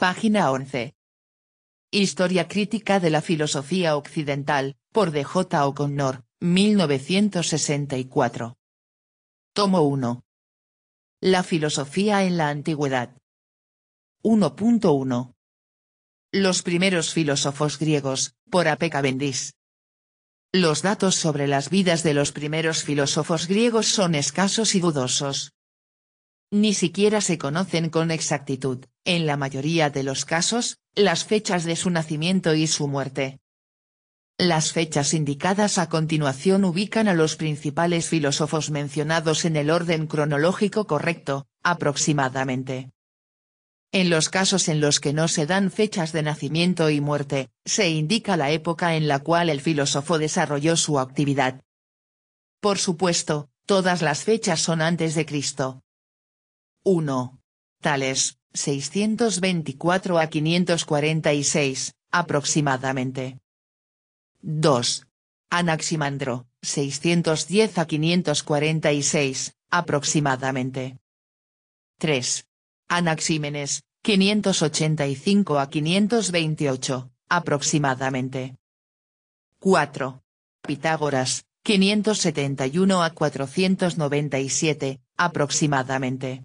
Página 11. Historia crítica de la filosofía occidental, por D. J. O'Connor, 1964. Tomo 1. La filosofía en la antigüedad. 1.1. Los primeros filósofos griegos, por A. P. Los datos sobre las vidas de los primeros filósofos griegos son escasos y dudosos, ni siquiera se conocen con exactitud, en la mayoría de los casos, las fechas de su nacimiento y su muerte. Las fechas indicadas a continuación ubican a los principales filósofos mencionados en el orden cronológico correcto, aproximadamente. En los casos en los que no se dan fechas de nacimiento y muerte, se indica la época en la cual el filósofo desarrolló su actividad. Por supuesto, todas las fechas son antes de Cristo, 1. Tales, 624 a 546, aproximadamente. 2. Anaximandro, 610 a 546, aproximadamente. 3. Anaxímenes, 585 a 528, aproximadamente. 4. Pitágoras, 571 a 497, aproximadamente.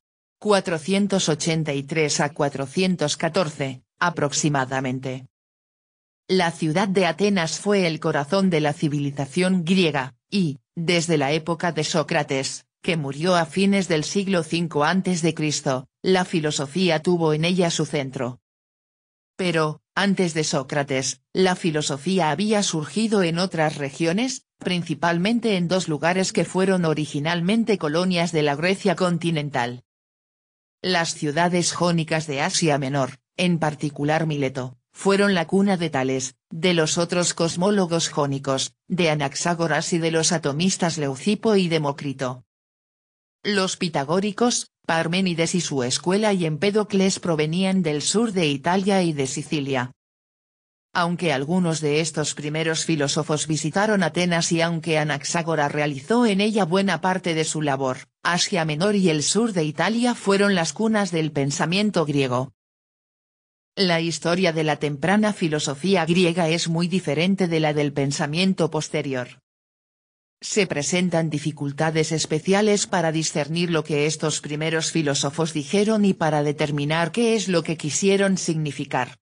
483 a 414, aproximadamente. La ciudad de Atenas fue el corazón de la civilización griega, y, desde la época de Sócrates, que murió a fines del siglo V a.C., la filosofía tuvo en ella su centro. Pero, antes de Sócrates, la filosofía había surgido en otras regiones, principalmente en dos lugares que fueron originalmente colonias de la Grecia continental. Las ciudades jónicas de Asia Menor, en particular Mileto, fueron la cuna de Tales, de los otros cosmólogos jónicos, de Anaxágoras y de los atomistas Leucipo y Demócrito. Los pitagóricos, Parménides y su escuela y Empédocles provenían del sur de Italia y de Sicilia, aunque algunos de estos primeros filósofos visitaron Atenas y aunque Anaxágora realizó en ella buena parte de su labor, Asia Menor y el sur de Italia fueron las cunas del pensamiento griego. La historia de la temprana filosofía griega es muy diferente de la del pensamiento posterior. Se presentan dificultades especiales para discernir lo que estos primeros filósofos dijeron y para determinar qué es lo que quisieron significar.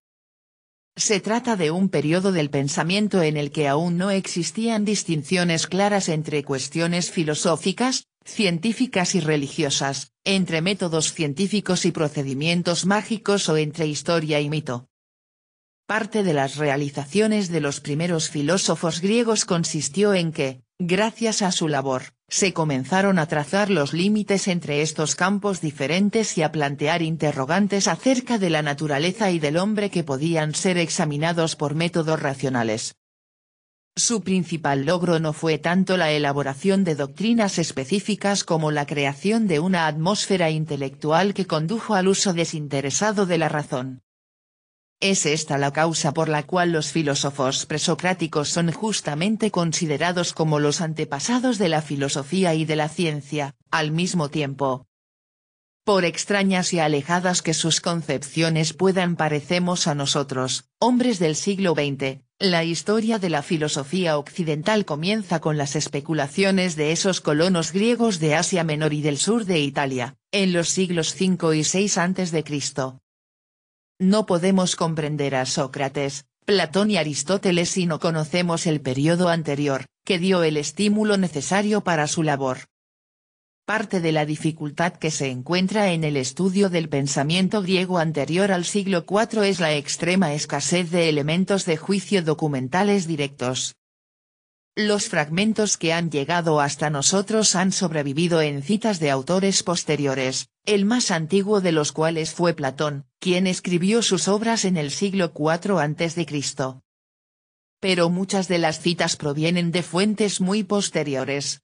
Se trata de un periodo del pensamiento en el que aún no existían distinciones claras entre cuestiones filosóficas, científicas y religiosas, entre métodos científicos y procedimientos mágicos o entre historia y mito. Parte de las realizaciones de los primeros filósofos griegos consistió en que, gracias a su labor, se comenzaron a trazar los límites entre estos campos diferentes y a plantear interrogantes acerca de la naturaleza y del hombre que podían ser examinados por métodos racionales. Su principal logro no fue tanto la elaboración de doctrinas específicas como la creación de una atmósfera intelectual que condujo al uso desinteresado de la razón. Es esta la causa por la cual los filósofos presocráticos son justamente considerados como los antepasados de la filosofía y de la ciencia, al mismo tiempo. Por extrañas y alejadas que sus concepciones puedan parecemos a nosotros, hombres del siglo XX, la historia de la filosofía occidental comienza con las especulaciones de esos colonos griegos de Asia Menor y del sur de Italia, en los siglos V y VI a.C., no podemos comprender a Sócrates, Platón y Aristóteles si no conocemos el periodo anterior, que dio el estímulo necesario para su labor. Parte de la dificultad que se encuentra en el estudio del pensamiento griego anterior al siglo IV es la extrema escasez de elementos de juicio documentales directos. Los fragmentos que han llegado hasta nosotros han sobrevivido en citas de autores posteriores, el más antiguo de los cuales fue Platón, quien escribió sus obras en el siglo IV a.C. Pero muchas de las citas provienen de fuentes muy posteriores.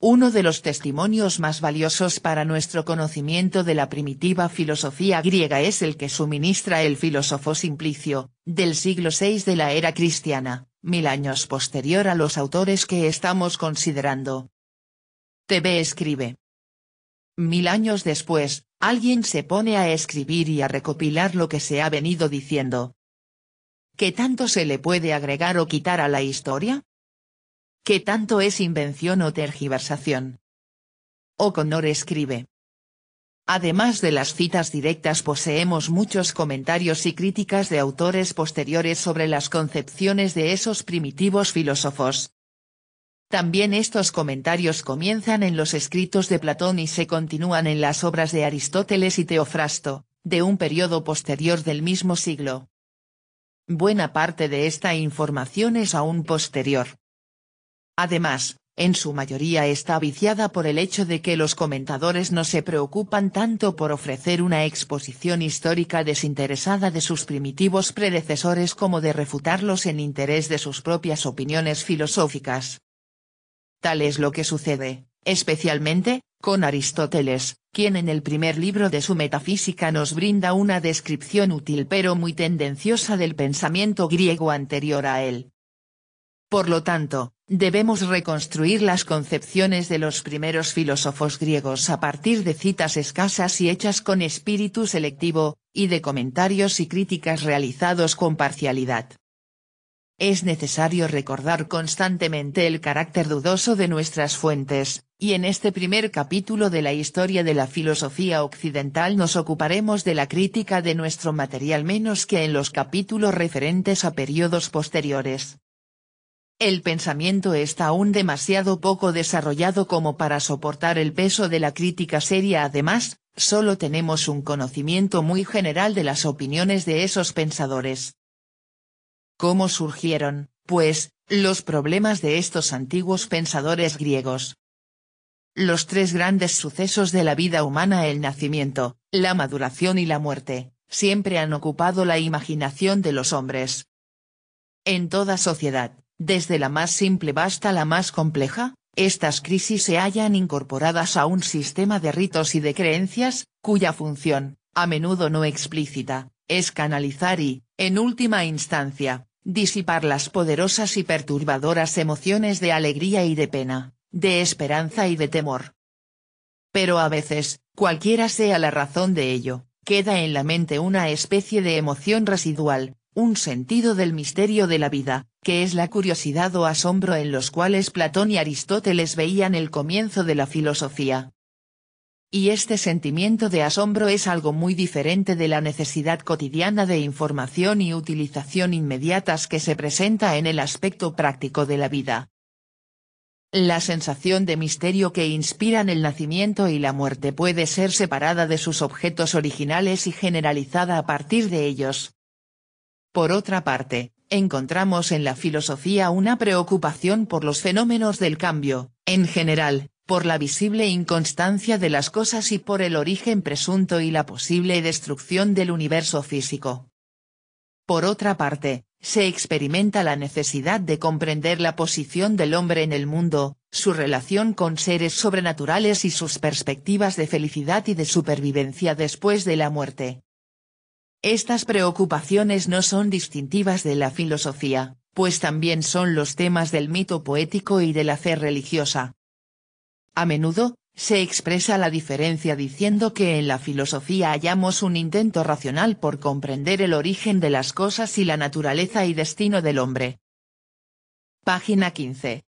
Uno de los testimonios más valiosos para nuestro conocimiento de la primitiva filosofía griega es el que suministra el filósofo Simplicio, del siglo VI de la era cristiana, mil años posterior a los autores que estamos considerando. TV escribe, Mil años después, alguien se pone a escribir y a recopilar lo que se ha venido diciendo. ¿Qué tanto se le puede agregar o quitar a la historia? ¿Qué tanto es invención o tergiversación? O'Connor escribe. Además de las citas directas poseemos muchos comentarios y críticas de autores posteriores sobre las concepciones de esos primitivos filósofos. También estos comentarios comienzan en los escritos de Platón y se continúan en las obras de Aristóteles y Teofrasto, de un periodo posterior del mismo siglo. Buena parte de esta información es aún posterior. Además, en su mayoría está viciada por el hecho de que los comentadores no se preocupan tanto por ofrecer una exposición histórica desinteresada de sus primitivos predecesores como de refutarlos en interés de sus propias opiniones filosóficas. Tal es lo que sucede, especialmente, con Aristóteles, quien en el primer libro de su Metafísica nos brinda una descripción útil pero muy tendenciosa del pensamiento griego anterior a él. Por lo tanto, debemos reconstruir las concepciones de los primeros filósofos griegos a partir de citas escasas y hechas con espíritu selectivo, y de comentarios y críticas realizados con parcialidad. Es necesario recordar constantemente el carácter dudoso de nuestras fuentes, y en este primer capítulo de la historia de la filosofía occidental nos ocuparemos de la crítica de nuestro material menos que en los capítulos referentes a periodos posteriores. El pensamiento está aún demasiado poco desarrollado como para soportar el peso de la crítica seria además, solo tenemos un conocimiento muy general de las opiniones de esos pensadores, ¿Cómo surgieron, pues, los problemas de estos antiguos pensadores griegos? Los tres grandes sucesos de la vida humana el nacimiento, la maduración y la muerte, siempre han ocupado la imaginación de los hombres. En toda sociedad, desde la más simple hasta la más compleja, estas crisis se hallan incorporadas a un sistema de ritos y de creencias, cuya función, a menudo no explícita, es canalizar y, en última instancia, disipar las poderosas y perturbadoras emociones de alegría y de pena, de esperanza y de temor. Pero a veces, cualquiera sea la razón de ello, queda en la mente una especie de emoción residual, un sentido del misterio de la vida, que es la curiosidad o asombro en los cuales Platón y Aristóteles veían el comienzo de la filosofía. Y este sentimiento de asombro es algo muy diferente de la necesidad cotidiana de información y utilización inmediatas que se presenta en el aspecto práctico de la vida. La sensación de misterio que inspiran el nacimiento y la muerte puede ser separada de sus objetos originales y generalizada a partir de ellos. Por otra parte, encontramos en la filosofía una preocupación por los fenómenos del cambio, en general, por la visible inconstancia de las cosas y por el origen presunto y la posible destrucción del universo físico. Por otra parte, se experimenta la necesidad de comprender la posición del hombre en el mundo, su relación con seres sobrenaturales y sus perspectivas de felicidad y de supervivencia después de la muerte. Estas preocupaciones no son distintivas de la filosofía, pues también son los temas del mito poético y de la fe religiosa. A menudo, se expresa la diferencia diciendo que en la filosofía hallamos un intento racional por comprender el origen de las cosas y la naturaleza y destino del hombre. Página 15.